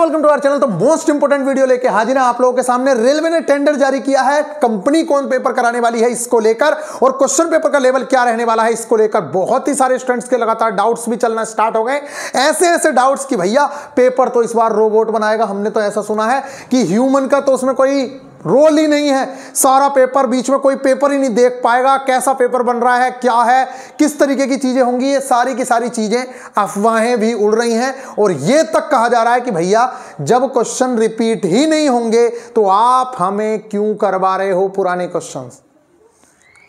welcome to our channel तो most important video लेके हाजिर आप लोगों के सामने रेलवे ने टेंडर जारी किया है कंपनी कौन पेपर कराने वाली है इसको लेकर और क्वेश्चन पेपर का लेवल क्या रहने वाला है इसको लेकर बहुत ही सारे स्टूडेंट्स के लगातार डाउट्स भी चलना स्टार्ट हो गए ऐसे ऐसे डाउट्स कि भैया पेपर तो इस बार रोबोट बनाएगा हमने तो ऐसा सुना है कि ह्यूमन का तो उसमें कोई रोल ही नहीं है सारा पेपर बीच में कोई पेपर ही नहीं देख पाएगा कैसा पेपर बन रहा है क्या है किस तरीके की चीज़ें होंगी ये सारी की सारी चीज़ें अफवाहें भी उड़ रही हैं और ये तक कहा जा रहा है कि भैया जब क्वेश्चन रिपीट ही नहीं होंगे तो आप हमें क्यों करवा रहे हो पुराने क्वेश्चन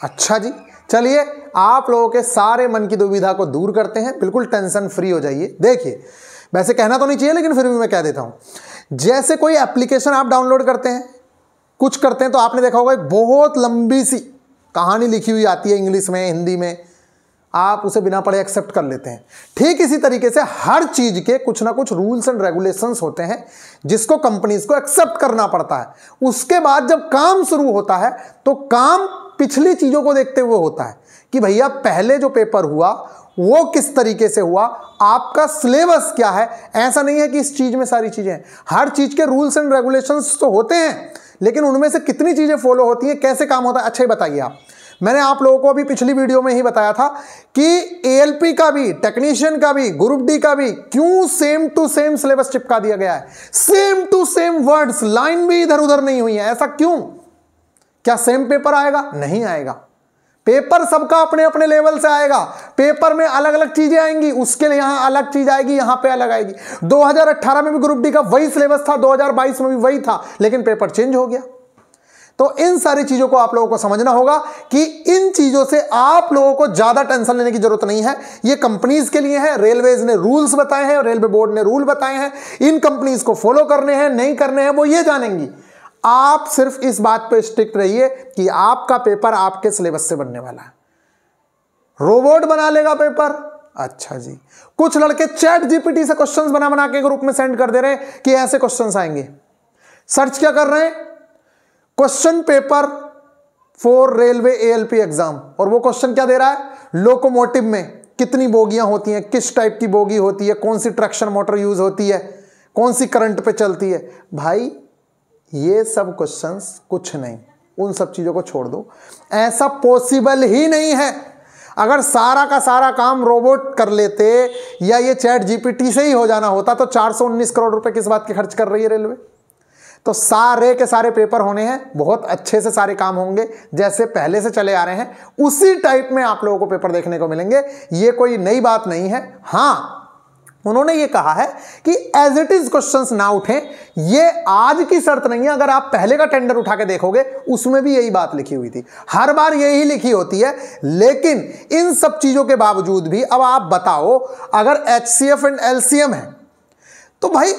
अच्छा जी चलिए आप लोगों के सारे मन की दुविधा को दूर करते हैं बिल्कुल टेंशन फ्री हो जाइए देखिए वैसे कहना तो नहीं चाहिए लेकिन फिर भी मैं कह देता हूं जैसे कोई एप्लीकेशन आप डाउनलोड करते हैं कुछ करते हैं तो आपने देखा होगा एक बहुत लंबी सी कहानी लिखी हुई आती है इंग्लिश में हिंदी में आप उसे बिना पढ़े एक्सेप्ट कर लेते हैं ठीक इसी तरीके से हर चीज के कुछ ना कुछ रूल्स एंड रेगुलेशंस होते हैं जिसको कंपनीज को एक्सेप्ट करना पड़ता है उसके बाद जब काम शुरू होता है तो काम पिछली चीज़ों को देखते हुए होता है कि भैया पहले जो पेपर हुआ वो किस तरीके से हुआ आपका सिलेबस क्या है ऐसा नहीं है कि इस चीज़ में सारी चीज़ें हर चीज़ के रूल्स एंड रेगुलेशंस तो होते हैं लेकिन उनमें से कितनी चीज़ें फॉलो होती हैं कैसे काम होता है अच्छा ही बताइए आप मैंने आप लोगों को अभी पिछली वीडियो में ही बताया था कि ए का भी टेक्नीशियन का भी ग्रुप डी का भी क्यों सेम टू सेम सिलेबस चिपका दिया गया है same to same words line भी इधर उधर नहीं हुई है ऐसा क्यों क्या सेम पेपर आएगा नहीं आएगा पेपर सबका अपने अपने लेवल से आएगा पेपर में अलग अलग चीज़ें आएंगी उसके लिए यहां अलग चीज़ आएगी यहां पे अलग आएगी 2018 में भी ग्रुप डी का वही सिलेबस था 2022 में भी वही था लेकिन पेपर चेंज हो गया तो इन सारी चीज़ों को आप लोगों को समझना होगा कि इन चीज़ों से आप लोगों को ज़्यादा टेंशन लेने की ज़रूरत नहीं है ये कंपनीज के लिए है रेलवेज ने रूल्स बताए हैं रेलवे बोर्ड ने रूल बताए हैं इन कंपनीज को फॉलो करने हैं नहीं करने हैं वो ये जानेंगी आप सिर्फ इस बात पर स्ट्रिक्ट रहिए कि आपका पेपर आपके सिलेबस से बनने वाला है रोबोट बना लेगा पेपर अच्छा जी कुछ लड़के चैट जीपीटी से क्वेश्चंस बना बना के ग्रुप में सेंड कर दे रहे हैं कि ऐसे क्वेश्चंस आएंगे सर्च क्या कर रहे हैं question paper for railway ALP exam और वो क्वेश्चन क्या दे रहा है लोकोमोटिव में कितनी बोगियां होती हैं किस टाइप की बोगी होती है कौन सी ट्रैक्शन मोटर यूज होती है कौन सी करंट पे चलती है भाई ये सब क्वेश्चंस कुछ नहीं उन सब चीज़ों को छोड़ दो ऐसा पॉसिबल ही नहीं है अगर सारा का सारा काम रोबोट कर लेते या ये चैट जीपीटी से ही हो जाना होता तो 419 करोड़ रुपए किस बात की खर्च कर रही है रेलवे तो सारे के सारे पेपर होने हैं बहुत अच्छे से सारे काम होंगे जैसे पहले से चले आ रहे हैं उसी टाइप में आप लोगों को पेपर देखने को मिलेंगे ये कोई नई बात नहीं है हाँ उन्होंने ये कहा है कि एज इट इज क्वेश्चंस ना उठें ये आज की शर्त नहीं है अगर आप पहले का टेंडर उठा के देखोगे उसमें भी यही बात लिखी हुई थी हर बार यही लिखी होती है लेकिन इन सब चीज़ों के बावजूद भी अब आप बताओ अगर H C F and L C M है तो भाई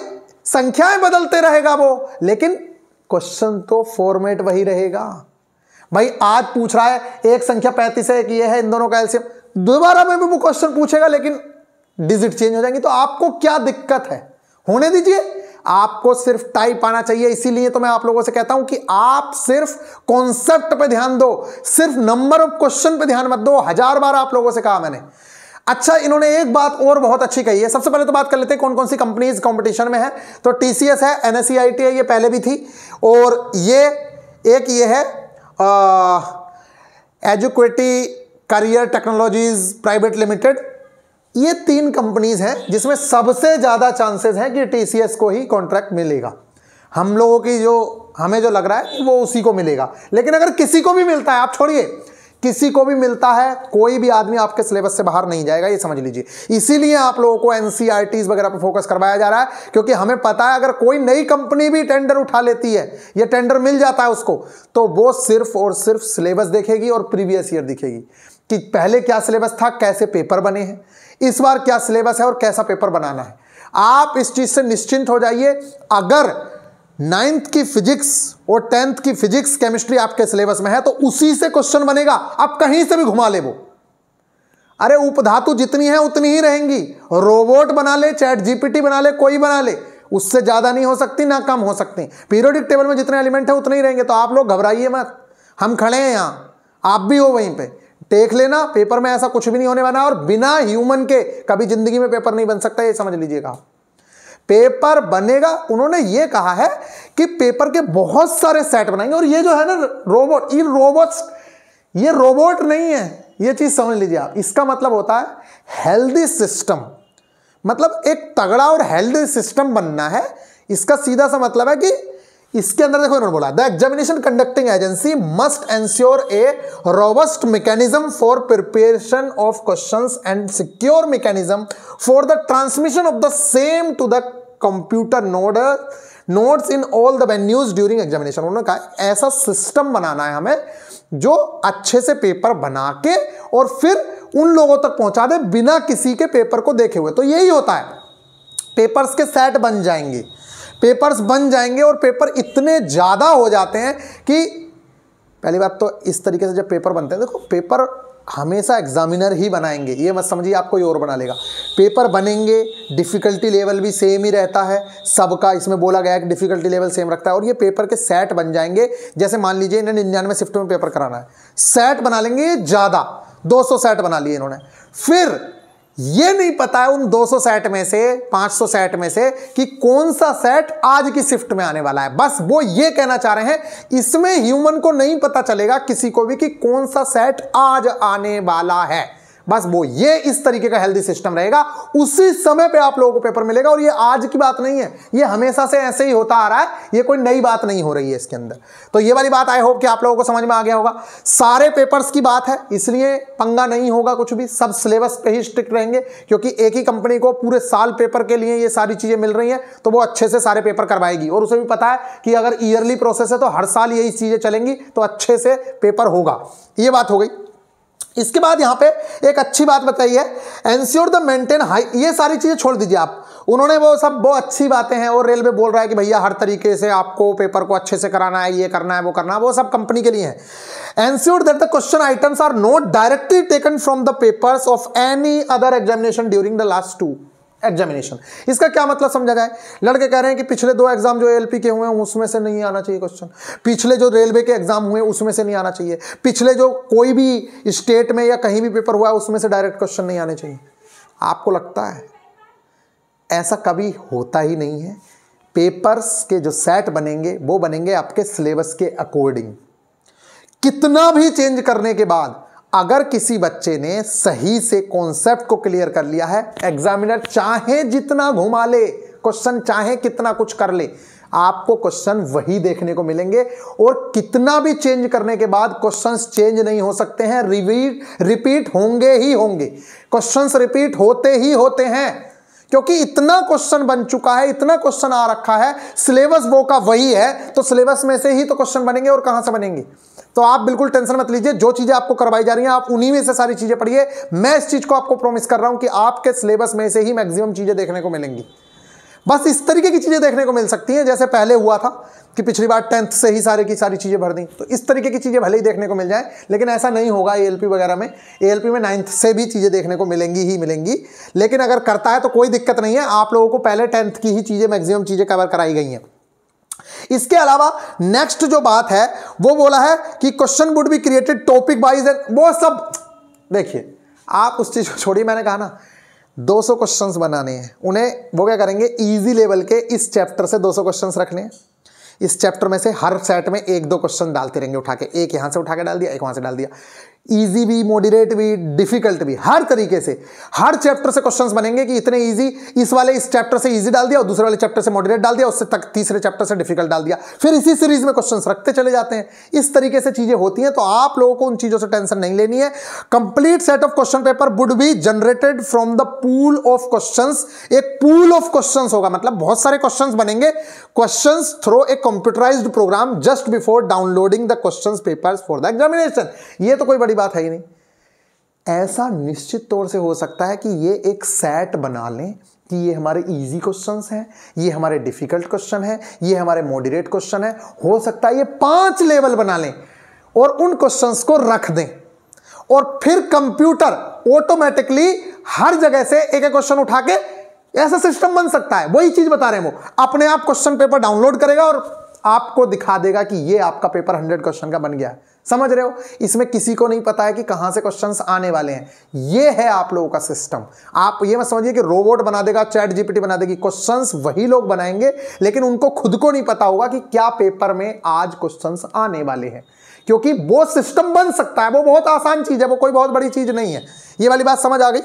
संख्याएं बदलते रहेगा वो लेकिन क्वेश्चन तो फॉर्मेट वही रहेगा भाई आज पूछ रहा है एक संख्या पैंतीस है एक ये है इन दोनों का एलसीएम दोबारा में भी वो क्वेश्चन पूछेगा लेकिन डिजिट चेंज हो जाएंगी तो आपको क्या दिक्कत है होने दीजिए आपको सिर्फ टाइप आना चाहिए इसीलिए तो मैं आप लोगों से कहता हूं कि आप सिर्फ कॉन्सेप्ट पे ध्यान दो सिर्फ नंबर ऑफ क्वेश्चन पे ध्यान मत दो हजार बार आप लोगों से कहा मैंने अच्छा इन्होंने एक बात और बहुत अच्छी कही है सबसे पहले तो बात कर लेते हैं कौन कौन सी कंपनीज कंपटीशन में तो है तो टीसीएस है एनएससीआईटी है ये पहले भी थी और ये एक ये है educative career technologies private limited ये तीन कंपनीज हैं जिसमें सबसे ज़्यादा चांसेस हैं कि टीसीएस को ही कॉन्ट्रैक्ट मिलेगा हम लोगों की जो हमें जो लग रहा है वो उसी को मिलेगा लेकिन अगर किसी को भी मिलता है आप छोड़िए किसी को भी मिलता है कोई भी आदमी आपके सिलेबस से बाहर नहीं जाएगा ये समझ लीजिए इसीलिए आप लोगों को एन e वगैरह पर फोकस करवाया जा रहा है क्योंकि हमें पता है अगर कोई नई कंपनी भी टेंडर उठा लेती है या टेंडर मिल जाता है उसको तो वो सिर्फ और सिर्फ सिलेबस देखेगी और प्रीवियस ईयर दिखेगी कि पहले क्या सिलेबस था कैसे पेपर बने हैं इस बार क्या सिलेबस है और कैसा पेपर बनाना है आप इस चीज़ से निश्चिंत हो जाइए अगर नाइन्थ की फिजिक्स और टेंथ की फिजिक्स केमिस्ट्री आपके सिलेबस में है तो उसी से क्वेश्चन बनेगा आप कहीं से भी घुमा ले वो अरे उपधातु जितनी है उतनी ही रहेंगी रोबोट बना ले चैट जीपीटी बना ले कोई बना ले उससे ज़्यादा नहीं हो सकती ना कम हो सकती पीरियोडिक टेबल में जितने एलिमेंट है उतने ही रहेंगे तो आप लोग घबराइए मत हम खड़े हैं यहां आप भी हो वहीं पर देख लेना पेपर में ऐसा कुछ भी नहीं होने वाला और बिना ह्यूमन के कभी जिंदगी में पेपर नहीं बन सकता ये समझ लीजिएगा पेपर बनेगा उन्होंने ये कहा है कि पेपर के बहुत सारे सेट बनाएंगे और ये जो है ना रोबोट इन रोबोट्स ये रोबोट नहीं है ये चीज समझ लीजिए आप इसका मतलब होता है हेल्दी सिस्टम मतलब एक तगड़ा और हेल्दी सिस्टम बनना है इसका सीधा सा मतलब है कि इसके अंदर देखो इन्होंने बोला the examination conducting agency must ensure a robust mechanism for preparation of questions and secure mechanism for the transmission of the same to the computer node notes in all the venues during examination उन्होंने कहा ऐसा system बनाना है हमें जो अच्छे से paper बना के और फिर उन लोगों तक पहुंचा दे बिना किसी के पेपर को देखे हुए तो यही होता है पेपर्स के सेट बन जाएंगे पेपर्स बन जाएंगे और पेपर इतने ज़्यादा हो जाते हैं कि पहली बात तो इस तरीके से जब पेपर बनते हैं देखो पेपर हमेशा एग्जामिनर ही बनाएंगे ये मत समझिए आप कोई और बना लेगा पेपर बनेंगे डिफ़िकल्टी लेवल भी सेम ही रहता है सबका इसमें बोला गया है कि डिफ़िकल्टी लेवल सेम रखता है और ये पेपर के सेट बन जाएंगे जैसे मान लीजिए इन्हें निन्यानवे शिफ्ट में पेपर कराना है सेट बना लेंगे ज़्यादा 200 सेट बना लिए इन्होंने फिर ये नहीं पता है उन 200 सेट में से 500 सेट में से कि कौन सा सेट आज की शिफ्ट में आने वाला है बस वो ये कहना चाह रहे हैं इसमें ह्यूमन को नहीं पता चलेगा किसी को भी कि कौन सा सेट आज आने वाला है बस वो ये इस तरीके का हेल्दी सिस्टम रहेगा उसी समय पे आप लोगों को पेपर मिलेगा और ये आज की बात नहीं है ये हमेशा से ऐसे ही होता आ रहा है ये कोई नई बात नहीं हो रही है इसके अंदर तो ये वाली बात आई होप कि आप लोगों को समझ में आ गया होगा सारे पेपर्स की बात है इसलिए पंगा नहीं होगा कुछ भी सब सिलेबस पे ही स्ट्रिक्ट रहेंगे क्योंकि एक ही कंपनी को पूरे साल पेपर के लिए ये सारी चीज़ें मिल रही हैं तो वो अच्छे से सारे पेपर करवाएगी और उसे भी पता है कि अगर ईयरली प्रोसेस है तो हर साल यही चीज़ें चलेंगी तो अच्छे से पेपर होगा ये बात हो गई इसके बाद यहां पे एक अच्छी बात बताइए एनश्योर द मेंटेन हाई ये सारी चीज़ें छोड़ दीजिए आप उन्होंने वो सब वो अच्छी बातें हैं और रेलवे बोल रहा है कि भैया हर तरीके से आपको पेपर को अच्छे से कराना है ये करना है वो करना है वो सब कंपनी के लिए है ensure that the question items are not directly taken from the papers of any other examination during the last two examination इसका क्या मतलब समझा जाए लड़के कह रहे हैं कि पिछले दो एग्जाम जो एल के हुए हैं उसमें से नहीं आना चाहिए क्वेश्चन पिछले जो रेलवे के एग्जाम हुए उसमें से नहीं आना चाहिए पिछले जो कोई भी स्टेट में या कहीं भी पेपर हुआ है उसमें से डायरेक्ट क्वेश्चन नहीं आने चाहिए आपको लगता है ऐसा कभी होता ही नहीं है पेपर्स के जो सेट बनेंगे वो बनेंगे आपके सिलेबस के अकॉर्डिंग कितना भी चेंज करने के बाद अगर किसी बच्चे ने सही से कॉन्सेप्ट को क्लियर कर लिया है एग्जामिनर चाहे जितना घुमा ले क्वेश्चन चाहे कितना कुछ कर ले आपको क्वेश्चन वही देखने को मिलेंगे और कितना भी चेंज करने के बाद क्वेश्चंस चेंज नहीं हो सकते हैं रिपीट रिपीट होंगे ही होंगे क्वेश्चंस रिपीट होते ही होते हैं क्योंकि इतना क्वेश्चन बन चुका है इतना क्वेश्चन आ रखा है सिलेबस वो का वही है तो सिलेबस में से ही तो क्वेश्चन बनेंगे और कहां से बनेंगे तो आप बिल्कुल टेंशन मत लीजिए जो चीज़ें आपको करवाई जा रही हैं आप उन्हीं में से सारी चीज़ें पढ़िए मैं इस चीज़ को आपको प्रॉमिस कर रहा हूं कि आपके सिलेबस में से ही मैक्सिमम चीज़ें देखने को मिलेंगी बस इस तरीके की चीज़ें देखने को मिल सकती हैं जैसे पहले हुआ था कि पिछली बार टेंथ से ही सारे की सारी चीज़ें भर दी तो इस तरीके की चीज़ें भले ही देखने को मिल जाए लेकिन ऐसा नहीं होगा ए वगैरह में ए में नाइन्थ से भी चीज़ें देखने को मिलेंगी ही मिलेंगी लेकिन अगर करता है तो कोई दिक्कत नहीं है आप लोगों को पहले टेंथ की ही चीज़ें मैक्सिमम चीज़ें कवर कराई गई हैं इसके अलावा नेक्स्ट जो बात है वो बोला है कि question would be created topic wise and वो सब देखिए आप उस चीज़ को छोड़िए मैंने कहा ना 200 क्वेश्चंस बनाने हैं उन्हें वो क्या करेंगे इजी लेवल के इस चैप्टर से 200 क्वेश्चंस रखने हैं इस चैप्टर में से हर सेट में एक दो क्वेश्चन डालते रहेंगे उठा के एक यहाँ से उठा के डाल दिया एक वहाँ से डाल दिया ईजी भी मॉडरेट भी डिफिकल्ट भी हर तरीके से हर चैप्टर से क्वेश्चंस बनेंगे कि इतने इजी इस वाले इस चैप्टर से इजी डाल दिया और दूसरे वाले चैप्टर से मॉडरेट डाल दिया उससे तक तीसरे चैप्टर से डिफिकल्ट डाल दिया फिर इसी सीरीज में क्वेश्चंस रखते चले जाते हैं इस तरीके से चीजें होती हैं तो आप लोगों को उन चीजों से टेंशन नहीं लेनी है complete set of question paper would be generated from the pool of question एक पूल ऑफ क्वेश्चन होगा मतलब बहुत सारे क्वेश्चन बनेंगे question through a computerise program just before downloading the question paper for the examination ये तो कोई बड़ी बड़ी बात है ही नहीं ऐसा निश्चित तौर से हो सकता है कि ये एक सेट बना लें कि ये हमारे इजी क्वेश्चंस हैं ये हमारे डिफिकल्ट क्वेश्चन हैं ये हमारे मॉडरेट क्वेश्चन हैं हो सकता है ये पांच लेवल बना लें और उन क्वेश्चंस को रख दें और फिर कंप्यूटर ऑटोमेटिकली हर जगह से एक एक क्वेश्चन उठा के ऐसा सिस्टम बन सकता है वही चीज बता रहे हैं वो अपने आप क्वेश्चन पेपर डाउनलोड करेगा और आपको दिखा देगा कि ये आपका पेपर हंड्रेड क्वेश्चन का बन गया है समझ रहे हो इसमें किसी को नहीं पता है कि कहां से क्वेश्चंस आने वाले हैं ये है आप लोगों का सिस्टम आप ये मत समझिए कि रोबोट बना देगा चैट जीपीटी बना देगी क्वेश्चंस वही लोग बनाएंगे लेकिन उनको खुद को नहीं पता होगा कि क्या पेपर में आज क्वेश्चंस आने वाले हैं क्योंकि वो सिस्टम बन सकता है वो बहुत आसान चीज़ है वो कोई बहुत बड़ी चीज़ नहीं है ये वाली बात समझ आ गई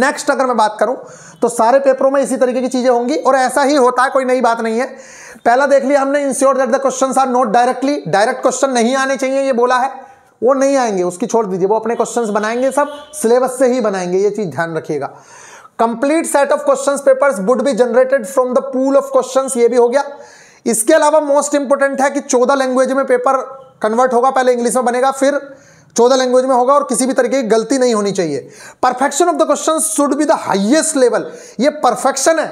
नेक्स्ट अगर मैं बात करूं तो सारे पेपरों में इसी तरीके की चीज़ें होंगी और ऐसा ही होता है कोई नई बात नहीं है पहला देख लिया हमने ensure that the question are not directly direct question नहीं आने चाहिए ये बोला है वो नहीं आएंगे उसकी छोड़ दीजिए वो अपने क्वेश्चन बनाएंगे सब सिलेबस से ही बनाएंगे ये चीज़ ध्यान रखिएगा complete set of question paper would be generated from the pool of question ये भी हो गया इसके अलावा मोस्ट इंपोर्टेंट है कि चौदह लैंग्वेज में पेपर कन्वर्ट होगा पहले इंग्लिश में बनेगा फिर चौदह लैंग्वेज में होगा और किसी भी तरीके की गलती नहीं होनी चाहिए perfection of the question should be the highest level ये परफेक्शन है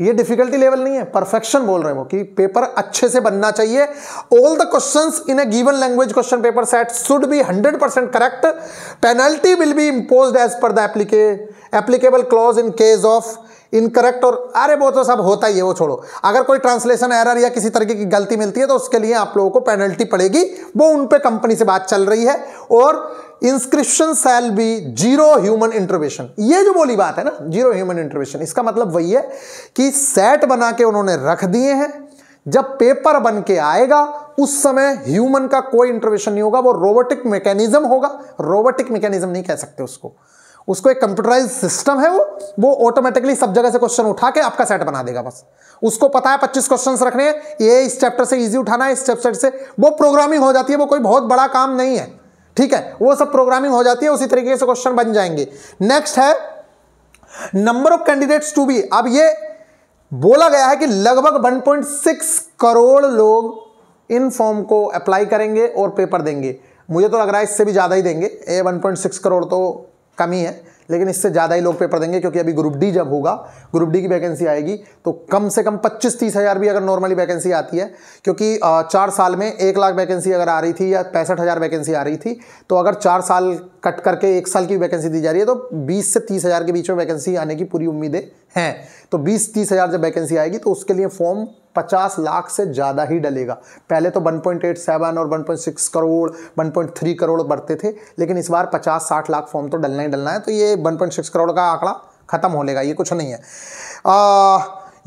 ये डिफिकल्टी लेवल नहीं है परफेक्शन बोल रहे हैं कि पेपर अच्छे से बनना चाहिए all the questions in a given language question paper set should be 100 percent correct penalty will be impose as per the applicable clause in case of incorrect और अरे वो तो सब होता ही है वो छोड़ो अगर कोई ट्रांसलेशन एरर या किसी तरीके की गलती मिलती है तो उसके लिए आप लोगों को पेनल्टी पड़ेगी वो उन पर कंपनी से बात चल रही है और inscription shall be zero human intervention ये जो बोली बात है ना जीरो ह्यूमन इंटरवेशन इसका मतलब वही है कि सेट बना के उन्होंने रख दिए हैं जब पेपर बन के आएगा उस समय ह्यूमन का कोई इंटरवेशन नहीं होगा वो रोबोटिक मैकेनिज्म होगा रोबोटिक मैकेनिज्म नहीं कह सकते उसको उसको एक कंप्यूटराइज सिस्टम है वो वो ऑटोमेटिकली सब जगह से क्वेश्चन उठा के आपका सेट बना देगा बस उसको पता है पच्चीस क्वेश्चन रखने ये इस चैप्टर से ईजी उठाना है इस चैप्टर से वो प्रोग्रामिंग हो जाती है वो कोई बहुत बड़ा काम नहीं है ठीक है वो सब प्रोग्रामिंग हो जाती है उसी तरीके से क्वेश्चन बन जाएंगे नेक्स्ट है number of candidates to be अब ये बोला गया है कि लगभग 1.6 करोड़ लोग इन फॉर्म को अप्लाई करेंगे और पेपर देंगे मुझे तो लग रहा है इससे भी ज़्यादा ही देंगे ए 1.6 करोड़ तो कम ही है लेकिन इससे ज़्यादा ही लोग पेपर देंगे क्योंकि अभी ग्रुप डी जब होगा ग्रुप डी की वैकेंसी आएगी तो कम से कम पच्चीस तीस हज़ार भी अगर नॉर्मली वैकेंसी आती है क्योंकि चार साल में एक लाख वैकेंसी अगर आ रही थी या पैंसठ हज़ार वैकेंसी आ रही थी तो अगर चार साल कट करके एक साल की वैकेंसी दी जा रही है तो 20 से तीस हज़ार के बीच में वैकेंसी आने की पूरी उम्मीदें हैं तो 20 तीस हज़ार जब वैकेंसी आएगी तो उसके लिए फॉर्म 50 लाख से ज़्यादा ही डलेगा पहले तो 1.87 और 1.6 करोड़ 1.3 करोड़ बढ़ते थे लेकिन इस बार 50-60 लाख फॉर्म तो डलना ही डलना है तो ये 1.6 करोड़ का आंकड़ा ख़त्म हो लेगा ये कुछ नहीं है आ,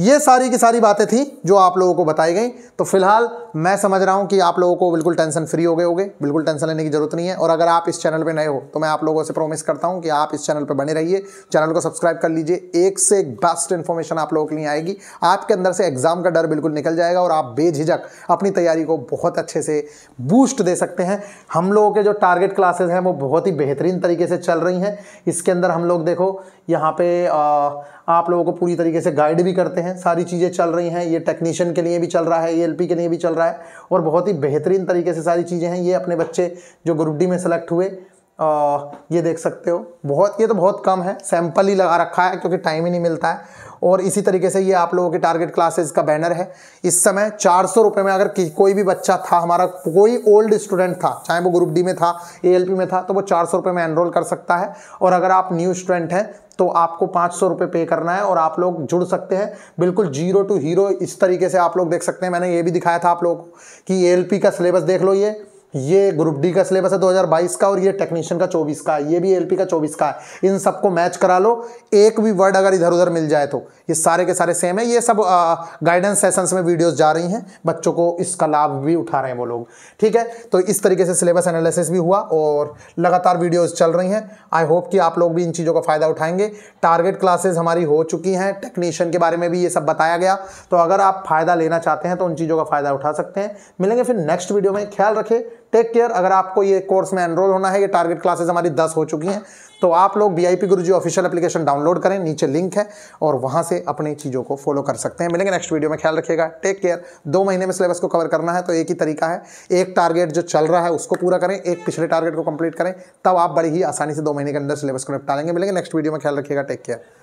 ये सारी की सारी बातें थी जो आप लोगों को बताई गई तो फिलहाल मैं समझ रहा हूँ कि आप लोगों को बिल्कुल टेंशन फ्री हो गए होगे बिल्कुल टेंशन लेने की जरूरत नहीं है और अगर आप इस चैनल पर नए हो तो मैं आप लोगों से प्रॉमिस करता हूँ कि आप इस चैनल पर बने रहिए चैनल को सब्सक्राइब कर लीजिए एक से एक बेस्ट इन्फॉर्मेशन आप लोगों के लिए आएगी आपके अंदर से एग्जाम का डर बिल्कुल निकल जाएगा और आप बेझिझक अपनी तैयारी को बहुत अच्छे से बूस्ट दे सकते हैं हम लोगों के जो टारगेट क्लासेज हैं वो बहुत ही बेहतरीन तरीके से चल रही हैं इसके अंदर हम लोग देखो यहाँ पे आप लोगों को पूरी तरीके से गाइड भी करते हैं सारी चीज़ें चल रही हैं ये टेक्नीशियन के लिए भी चल रहा है ए के लिए भी चल रहा है और बहुत ही बेहतरीन तरीके से सारी चीज़ें हैं ये अपने बच्चे जो ग्रुप डी में सेलेक्ट हुए आ, ये देख सकते हो बहुत ये तो बहुत कम है सैंपल ही लगा रखा है क्योंकि टाइम ही नहीं मिलता है और इसी तरीके से ये आप लोगों के टारगेट क्लासेस का बैनर है इस समय चार सौ रुपये में अगर कोई भी बच्चा था हमारा कोई ओल्ड स्टूडेंट था चाहे वो ग्रुप डी में था ए में था तो वो चार सौ रुपये में एनरोल कर सकता है और अगर आप न्यू स्टूडेंट हैं तो आपको पाँच सौ रुपये पे करना है और आप लोग जुड़ सकते हैं बिल्कुल जीरो टू हीरो इस तरीके से आप लोग देख सकते हैं मैंने ये भी दिखाया था आप लोगों को कि ए का सिलेबस देख लो ये ये ग्रुप डी का सिलेबस है 2022 का और ये टेक्नीशियन का 24 का ये भी एलपी का 24 का है इन सबको मैच करा लो एक भी वर्ड अगर इधर उधर मिल जाए तो ये सारे के सारे सेम है ये सब गाइडेंस सेशंस में वीडियोस जा रही हैं बच्चों को इसका लाभ भी उठा रहे हैं वो लोग ठीक है तो इस तरीके से सिलेबस एनालिसिस भी हुआ और लगातार वीडियोज़ चल रही हैं आई होप कि आप लोग भी इन चीज़ों का फ़ायदा उठाएंगे टारगेट क्लासेज हमारी हो चुकी हैं टेक्नीशियन के बारे में भी ये सब बताया गया तो अगर आप फ़ायदा लेना चाहते हैं तो उन चीज़ों का फ़ायदा उठा सकते हैं मिलेंगे फिर नेक्स्ट वीडियो में ख्याल रखें टेक केयर अगर आपको ये कोर्स में एनरोल होना है ये टारगेट क्लासेस हमारी दस हो चुकी हैं तो आप लोग V I P Guruji official application download करें नीचे लिंक है और वहाँ से अपनी चीज़ों को फॉलो कर सकते हैं मिलेंगे नेक्स्ट वीडियो में ख्याल रखिएगा टेक केयर दो महीने में सिलेबस को कवर करना है तो एक ही तरीका है एक टारगेट जो चल रहा है उसको पूरा करें एक पिछले टारगेट को कंप्लीट करें तब आप बड़ी ही आसानी से दो महीने के अंदर सिलेबस को निपटा लेंगे मिलेंगे नेक्स्ट वीडियो में ख्याल रखिएगा टेक केयर